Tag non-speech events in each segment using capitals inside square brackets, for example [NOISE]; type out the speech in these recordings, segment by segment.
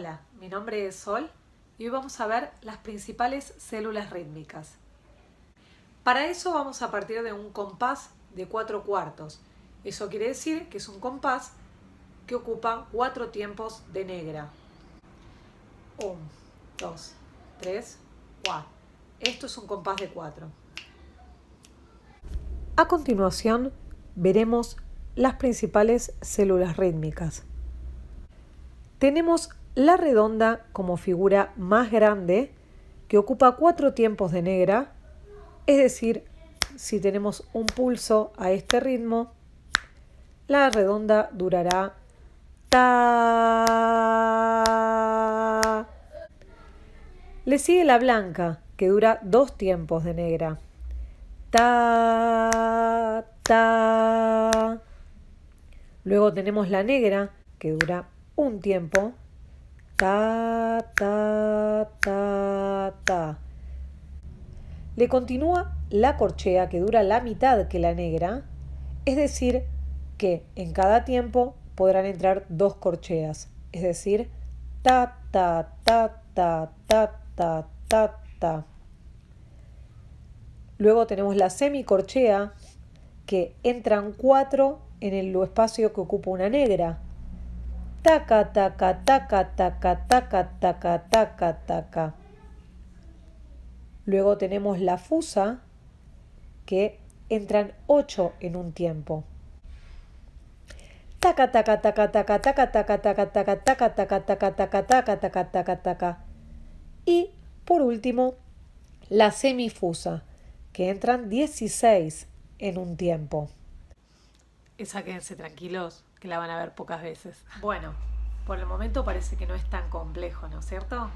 Hola, mi nombre es Sol y hoy vamos a ver las principales células rítmicas. Para eso vamos a partir de un compás de cuatro cuartos. Eso quiere decir que es un compás que ocupa cuatro tiempos de negra. 1, 2, 3, 4. Esto es un compás de cuatro. A continuación veremos las principales células rítmicas. Tenemos la redonda como figura más grande que ocupa cuatro tiempos de negra, es decir, si tenemos un pulso a este ritmo, la redonda durará ta. Le sigue la blanca, que dura dos tiempos de negra. Ta, ta. Luego tenemos la negra, que dura un tiempo ta, ta, ta, ta. Le continúa la corchea que dura la mitad que la negra, es decir, que en cada tiempo podrán entrar dos corcheas, es decir, ta, ta, ta, ta, ta, ta, ta, ta. Luego tenemos la semicorchea, que entran cuatro en el espacio que ocupa una negra, taca, Luego tenemos la fusa, que entran ocho en un tiempo. Taca, Y por último, la semifusa, que entran dieciséis en un tiempo. Esa quédense tranquilos, que la van a ver pocas veces. [LAUGHS] Bueno, por el momento parece que no es tan complejo, ¿no es cierto?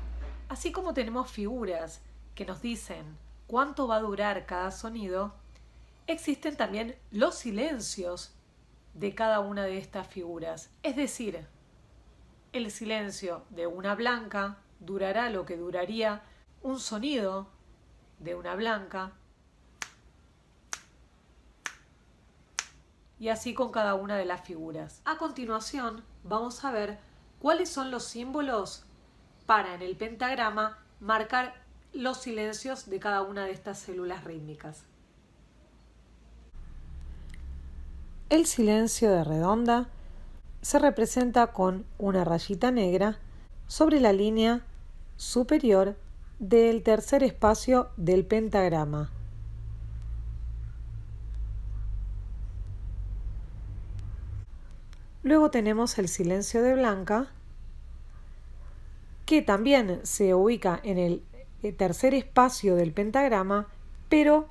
Así como tenemos figuras que nos dicen cuánto va a durar cada sonido, existen también los silencios de cada una de estas figuras. Es decir, el silencio de una blanca durará lo que duraría un sonido de una blanca y así con cada una de las figuras. A continuación, vamos a ver cuáles son los símbolos para en el pentagrama marcar los silencios de cada una de estas células rítmicas. El silencio de redonda se representa con una rayita negra sobre la línea superior del tercer espacio del pentagrama. Luego tenemos el silencio de Blanca, que también se ubica en el eh, tercer espacio del pentagrama, pero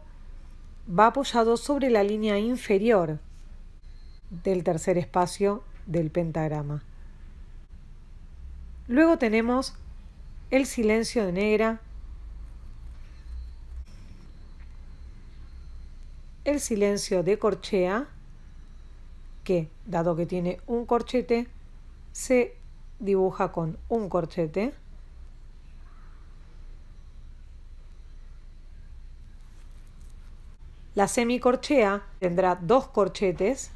va apoyado sobre la línea inferior del tercer espacio del pentagrama. Luego tenemos el silencio de negra, el silencio de corchea, que, dado que tiene un corchete, se dibuja con un corchete. La semicorchea tendrá dos corchetes.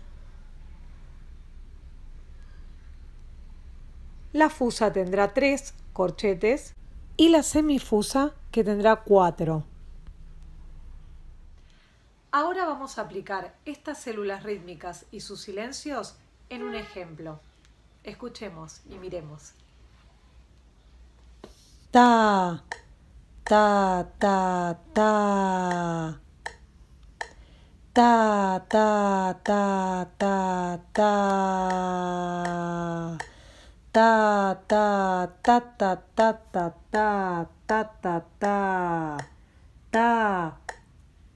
La fusa tendrá tres corchetes y la semifusa que tendrá cuatro. Ahora vamos a aplicar estas células rítmicas y sus silencios en un ejemplo. Escuchemos y miremos. Ta, ta, ta, ta. Ta, ta, ta, ta, ta. Ta, ta, ta, ta, ta, ta, ta, ta, ta, ta. Ta. ta ta ta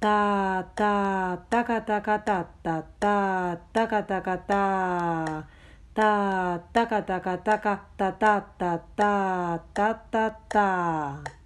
たたたかたかたたたたかたかたたたかたかたかたたたたたたた